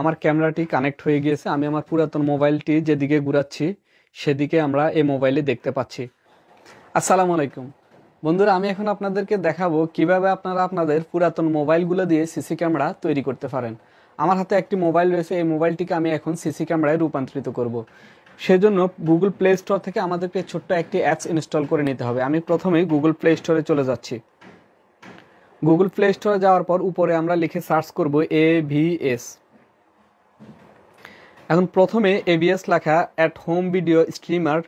আমার ক্যামেরাটি কানেক্ট হয়ে গিয়েছে আমি আমার পুরাতন মোবাইলটি যেদিকে ঘুরাচ্ছি সেদিকে আমরা এই মোবাইলে দেখতে পাচ্ছি আসসালামু আলাইকুম বন্ধুরা আমি এখন আপনাদেরকে দেখাবো কিভাবে আপনারা আপনাদের পুরাতন মোবাইলগুলো দিয়ে সিসি ক্যামেরা তৈরি করতে পারেন আমার হাতে একটি মোবাইল রয়েছে এই মোবাইলটিকে আমি এখন সিসি ক্যামেরায় রূপান্তরিত করব। সেজন্য গুগল প্লে স্টোর থেকে আমাদেরকে ছোট্ট একটি অ্যাপস ইনস্টল করে নিতে হবে আমি প্রথমেই গুগল প্লে স্টোরে চলে যাচ্ছি গুগল প্লে স্টোরে যাওয়ার পর উপরে আমরা লিখে সার্চ করব এ ভি এস এখন প্রথমে এবিএস লেখা at home video streamer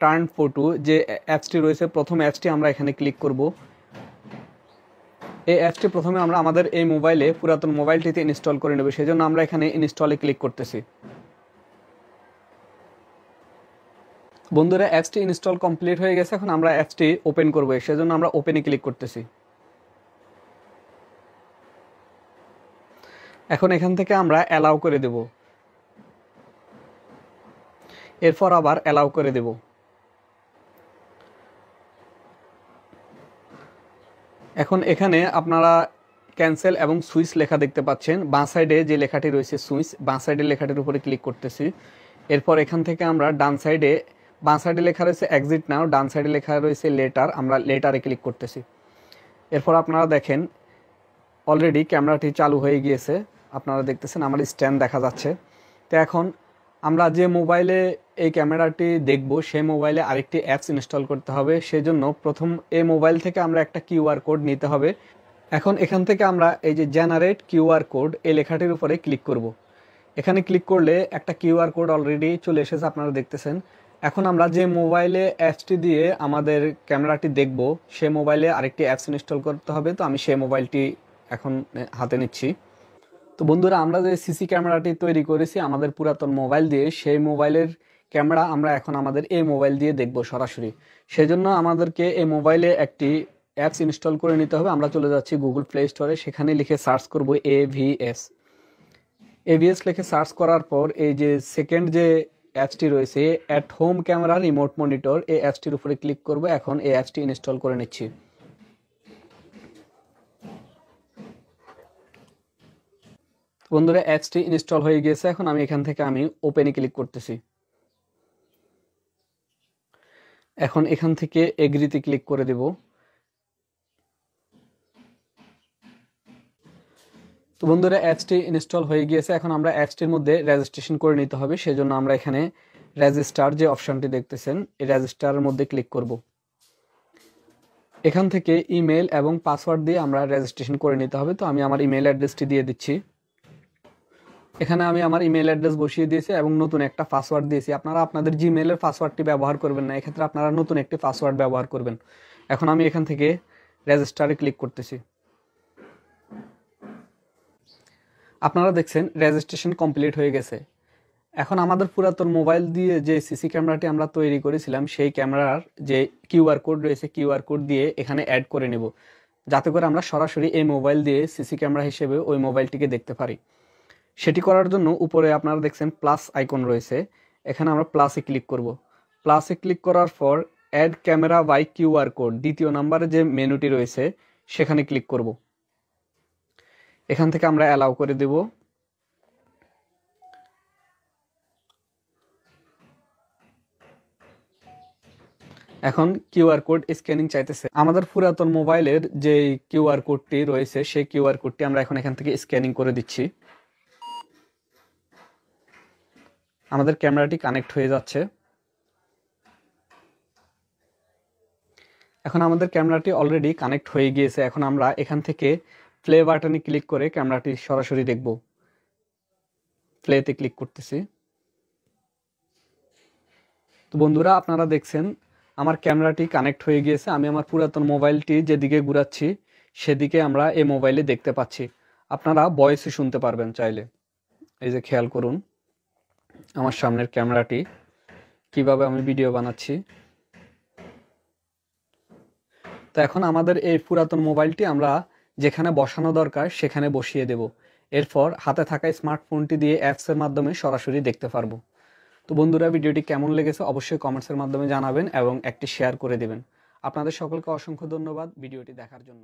turn photo যে অ্যাপসটি রয়েছে প্রথম অ্যাপসটি আমরা এখানে ক্লিক করব এই অ্যাপসটি প্রথমে আমরা আমাদের এই মোবাইলে পুরাতন মোবাইলটিতে ইনস্টল করে নেব সেই জন্য আমরা এখানে ইনস্টলে ক্লিক করতেছি বন্ধুরা অ্যাপসটি ইনস্টল কমপ্লিট হয়ে গেছে এখন আমরা অ্যাপসটি ওপেন করবো সেজন্য আমরা ওপেনে ক্লিক করতেছি এখন এখান থেকে আমরা অ্যালাউ করে দেবো এরপর আবার অ্যালাউ করে দেব এখন এখানে আপনারা ক্যান্সেল এবং সুইচ লেখা দেখতে পাচ্ছেন বাঁ সাইডে যে লেখাটি রয়েছে সুইচ বাঁ সাইডের লেখাটির উপরে ক্লিক করতেছি এরপর এখান থেকে আমরা ডান সাইডে বাঁ সাইডে লেখা রয়েছে এক্সিট নাও ডান সাইডে লেখা রয়েছে লেটার আমরা লেটারে ক্লিক করতেছি এরপর আপনারা দেখেন অলরেডি ক্যামেরাটি চালু হয়ে গিয়েছে আপনারা দেখতেছেন আমার স্ট্যান্ড দেখা যাচ্ছে তো এখন আমরা যে মোবাইলে এই ক্যামেরাটি দেখব সেই মোবাইলে আরেকটি অ্যাপস ইনস্টল করতে হবে সেজন্য প্রথম এই মোবাইল থেকে আমরা একটা কিউআর কোড নিতে হবে এখন এখান থেকে আমরা এই যে জেনারেট কিউআর কোড এই লেখাটির উপরে ক্লিক করব। এখানে ক্লিক করলে একটা কিউআর কোড অলরেডি চলে এসেছে আপনারা দেখতেছেন এখন আমরা যে মোবাইলে অ্যাপসটি দিয়ে আমাদের ক্যামেরাটি দেখব সে মোবাইলে আরেকটি অ্যাপস ইনস্টল করতে হবে তো আমি সেই মোবাইলটি এখন হাতে নিচ্ছি তো বন্ধুরা আমরা যে সিসি ক্যামেরাটি তৈরি করেছি আমাদের পুরাতন মোবাইল দিয়ে সেই মোবাইলের ক্যামেরা আমরা এখন আমাদের এই মোবাইল দিয়ে দেখব সরাসরি সেজন্য আমাদেরকে এই মোবাইলে একটি অ্যাপস ইনস্টল করে নিতে হবে আমরা চলে যাচ্ছি গুগল প্লে স্টোরে সেখানে লিখে সার্চ করব এভিএস এভিএস লিখে সার্চ করার পর এই যে সেকেন্ড যে অ্যাপসটি রয়েছে at home camera remote monitor এই অ্যাপসটির উপরে ক্লিক করব এখন এই অ্যাপসটি ইনস্টল করে নিচ্ছি বন্ধুরা অ্যাপসটি ইনস্টল হয়ে গিয়েছে এখন আমি এখান থেকে আমি ওপেনে ক্লিক করতেছি এখন এখান থেকে এগ্রিতে ক্লিক করে দেব তো বন্ধুরা অ্যাপসটি ইনস্টল হয়ে গিয়েছে এখন আমরা অ্যাপসটির মধ্যে রেজিস্ট্রেশন করে নিতে হবে সেজন্য আমরা এখানে রেজিস্টার যে অপশানটি দেখতেছেন এই রেজিস্টারের মধ্যে ক্লিক করব এখান থেকে ইমেল এবং পাসওয়ার্ড দিয়ে আমরা রেজিস্ট্রেশন করে নিতে হবে তো আমি আমার ইমেল অ্যাড্রেসটি দিয়ে দিচ্ছি এখানে আমি আমার ইমেল অ্যাড্রেস বসিয়ে দিয়েছি এবং নতুন একটা পাসওয়ার্ড দিয়েছি আপনারা আপনাদের জিমেলের পাসওয়ার্ডটি ব্যবহার করবেন না এক্ষেত্রে আপনারা নতুন একটি পাসওয়ার্ড ব্যবহার করবেন এখন আমি এখান থেকে রেজিস্টারে ক্লিক করতেছি আপনারা দেখছেন রেজিস্ট্রেশন কমপ্লিট হয়ে গেছে এখন আমাদের পুরাতন মোবাইল দিয়ে যে সিসি ক্যামেরাটি আমরা তৈরি করেছিলাম সেই ক্যামেরার যে কিউআর কোড রয়েছে কিউআর কোড দিয়ে এখানে অ্যাড করে নেব যাতে করে আমরা সরাসরি এই মোবাইল দিয়ে সিসি ক্যামেরা হিসেবে ওই মোবাইলটিকে দেখতে পারি সেটি করার জন্য উপরে আপনারা দেখছেন প্লাস আইকন রয়েছে এখানে আমরা প্লাসে ক্লিক করব প্লাসে ক্লিক করার পর add camera by QR code দ্বিতীয় নাম্বারে যে মেনুটি রয়েছে সেখানে ক্লিক করব এখান থেকে আমরা অ্যালাউ করে দেব এখন কিউআর কোড স্ক্যানিং চাইতেছে আমাদের পুরাতন মোবাইলের যে কিউআর কোডটি রয়েছে সেই কিউআর কোডটি আমরা এখন এখান থেকে স্ক্যানিং করে দিচ্ছি আমাদের ক্যামেরাটি কানেক্ট হয়ে যাচ্ছে এখন আমাদের ক্যামেরাটি অলরেডি কানেক্ট হয়ে গিয়েছে এখন আমরা এখান থেকে প্লে বাটনে ক্লিক করে ক্যামেরাটি সরাসরি দেখব প্লেতে ক্লিক করতেছি তো বন্ধুরা আপনারা দেখছেন আমার ক্যামেরাটি কানেক্ট হয়ে গিয়েছে আমি আমার পুরাতন মোবাইলটি যেদিকে ঘুরাচ্ছি সেদিকে আমরা এই মোবাইলে দেখতে পাচ্ছি আপনারা বয়সে শুনতে পারবেন চাইলে এই যে খেয়াল করুন আমার সামনের ক্যামেরাটি কিভাবে আমি ভিডিও বানাচ্ছি তো এখন আমাদের এই পুরাতন মোবাইলটি আমরা যেখানে বসানো দরকার সেখানে বসিয়ে দেব এরপর হাতে থাকা স্মার্টফোনটি দিয়ে অ্যাপসের মাধ্যমে সরাসরি দেখতে পারবো তো বন্ধুরা ভিডিওটি কেমন লেগেছে অবশ্যই কমেন্টসের মাধ্যমে জানাবেন এবং একটি শেয়ার করে দেবেন আপনাদের সকলকে অসংখ্য ধন্যবাদ ভিডিওটি দেখার জন্য